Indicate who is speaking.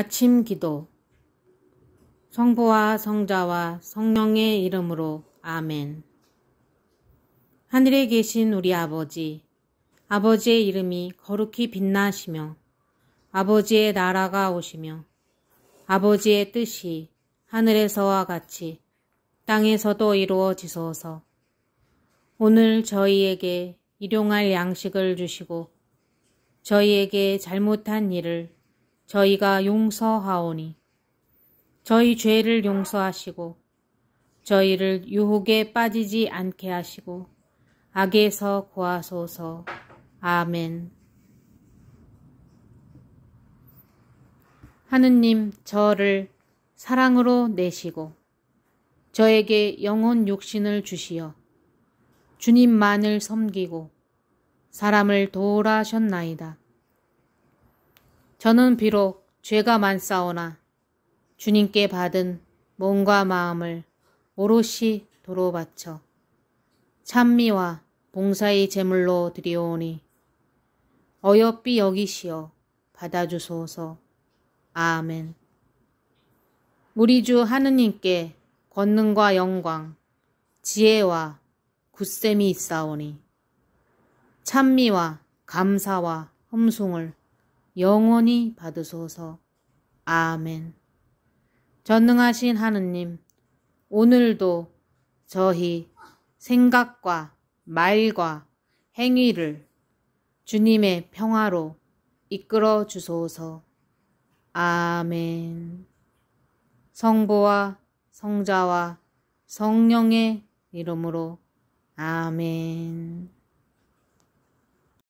Speaker 1: 아침 기도 성부와 성자와 성령의 이름으로 아멘 하늘에 계신 우리 아버지 아버지의 이름이 거룩히 빛나시며 아버지의 나라가 오시며 아버지의 뜻이 하늘에서와 같이 땅에서도 이루어지소서 오늘 저희에게 일용할 양식을 주시고 저희에게 잘못한 일을 저희가 용서하오니 저희 죄를 용서하시고 저희를 유혹에 빠지지 않게 하시고 악에서 구하소서. 아멘. 하느님 저를 사랑으로 내시고 저에게 영혼 육신을 주시어 주님만을 섬기고 사람을 도우라 하셨나이다. 저는 비록 죄가 많사오나 주님께 받은 몸과 마음을 오롯이 도로 바쳐 찬미와 봉사의 제물로 드리오니 어여삐 여기시어 받아주소서. 아멘. 우리 주 하느님께 권능과 영광, 지혜와 굳셈이 있사오니 찬미와 감사와 흠송을 영원히 받으소서. 아멘. 전능하신 하느님, 오늘도 저희 생각과 말과 행위를 주님의 평화로 이끌어 주소서. 아멘. 성부와 성자와 성령의 이름으로 아멘.